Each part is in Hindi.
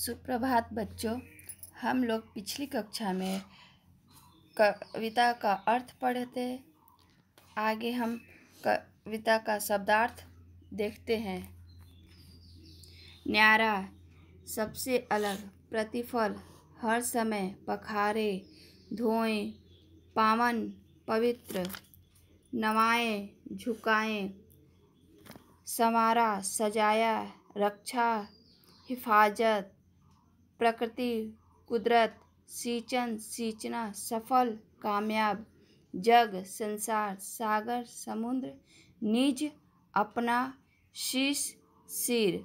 सुप्रभात बच्चों हम लोग पिछली कक्षा में कविता का अर्थ पढ़े थे आगे हम कविता का शब्दार्थ देखते हैं न्यारा सबसे अलग प्रतिफल हर समय पखारे धोएं पावन पवित्र नवाएं झुकाएं समारा सजाया रक्षा हिफाजत प्रकृति कुदरत सींचन सींचना सफल कामयाब जग संसार सागर समुद्र निज अपना शीश सिर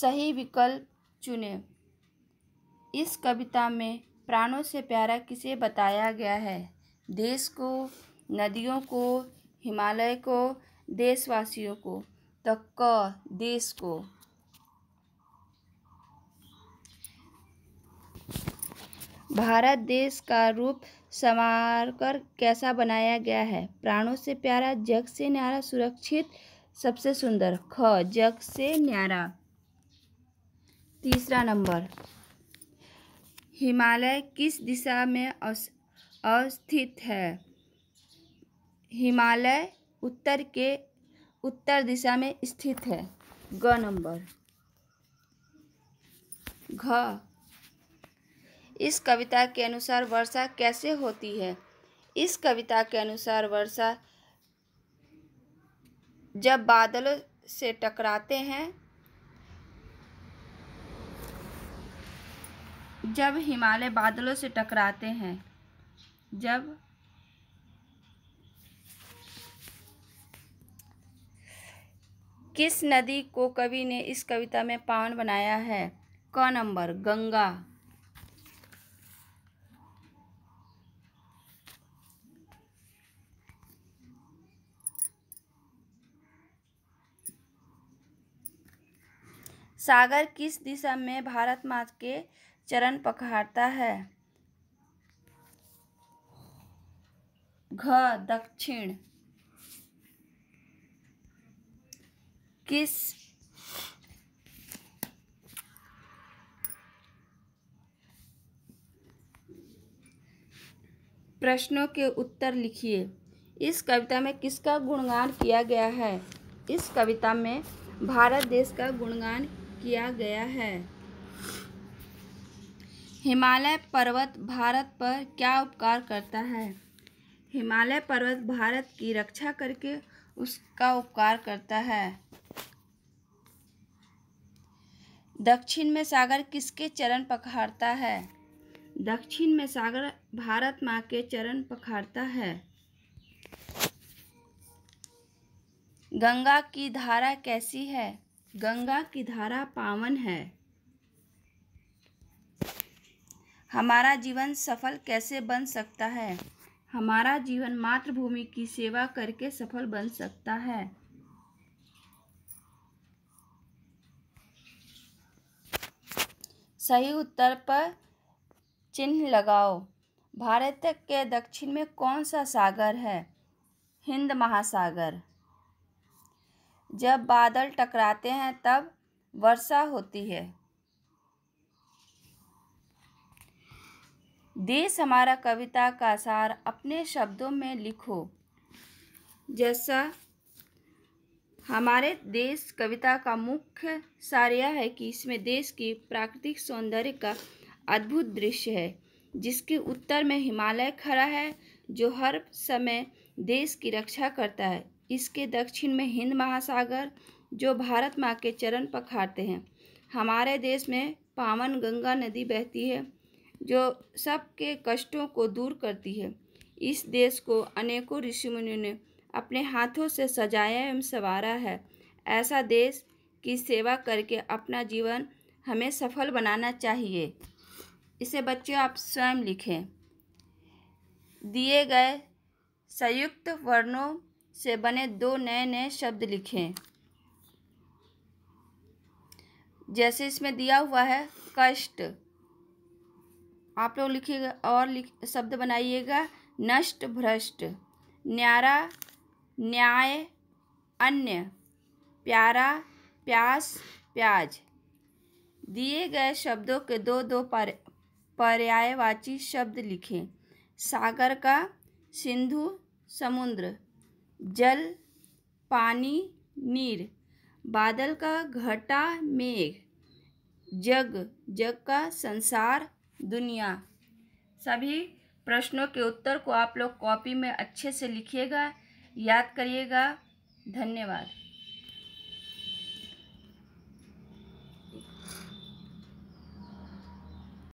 सही विकल्प चुने इस कविता में प्राणों से प्यारा किसे बताया गया है देश को नदियों को हिमालय को देशवासियों को क देश को भारत देश का रूप संवार कर कैसा बनाया गया है प्राणों से प्यारा जग से न्यारा सुरक्षित सबसे सुंदर ख जग से न्यारा तीसरा नंबर हिमालय किस दिशा में अवस्थित है हिमालय उत्तर के उत्तर दिशा में स्थित है ग नंबर घ इस कविता के अनुसार वर्षा कैसे होती है इस कविता के अनुसार वर्षा जब बादलों से टकराते हैं जब हिमालय बादलों से टकराते हैं जब किस नदी को कवि ने इस कविता में पावन बनाया है क नंबर गंगा सागर किस दिशा में भारत मात के चरण पखारता है घ दक्षिण किस प्रश्नों के उत्तर लिखिए इस कविता में किसका गुणगान किया गया है इस कविता में भारत देश का गुणगान किया गया है हिमालय पर्वत भारत पर क्या उपकार करता है हिमालय पर्वत भारत की रक्षा करके उसका उपकार करता है दक्षिण में सागर किसके चरण पखारता है दक्षिण में सागर भारत माँ के चरण पखारता है गंगा की धारा कैसी है गंगा की धारा पावन है हमारा जीवन सफल कैसे बन सकता है हमारा जीवन मातृभूमि की सेवा करके सफल बन सकता है सही उत्तर पर चिन्ह लगाओ भारत के दक्षिण में कौन सा सागर है हिंद महासागर जब बादल टकराते हैं तब वर्षा होती है देश हमारा कविता का सार अपने शब्दों में लिखो जैसा हमारे देश कविता का मुख्य सार यह है कि इसमें देश की प्राकृतिक सौंदर्य का अद्भुत दृश्य है जिसके उत्तर में हिमालय खड़ा है जो हर समय देश की रक्षा करता है इसके दक्षिण में हिंद महासागर जो भारत माँ के चरण पखारते हैं हमारे देश में पावन गंगा नदी बहती है जो सबके कष्टों को दूर करती है इस देश को अनेकों ऋषि मुनियों ने अपने हाथों से सजाया एवं संवारा है ऐसा देश की सेवा करके अपना जीवन हमें सफल बनाना चाहिए इसे बच्चों आप स्वयं लिखें दिए गए संयुक्त वर्णों से बने दो नए नए शब्द लिखें जैसे इसमें दिया हुआ है कष्ट आप लोग लिखिएगा और लिख शब्द बनाइएगा नष्ट भ्रष्ट न्यारा न्याय अन्य प्यारा प्यास प्याज दिए गए शब्दों के दो दो पर, पर्यायवाची शब्द लिखें सागर का सिंधु समुद्र जल पानी नीर बादल का घटा मेघ जग जग का संसार दुनिया सभी प्रश्नों के उत्तर को आप लोग कॉपी में अच्छे से लिखिएगा याद करिएगा धन्यवाद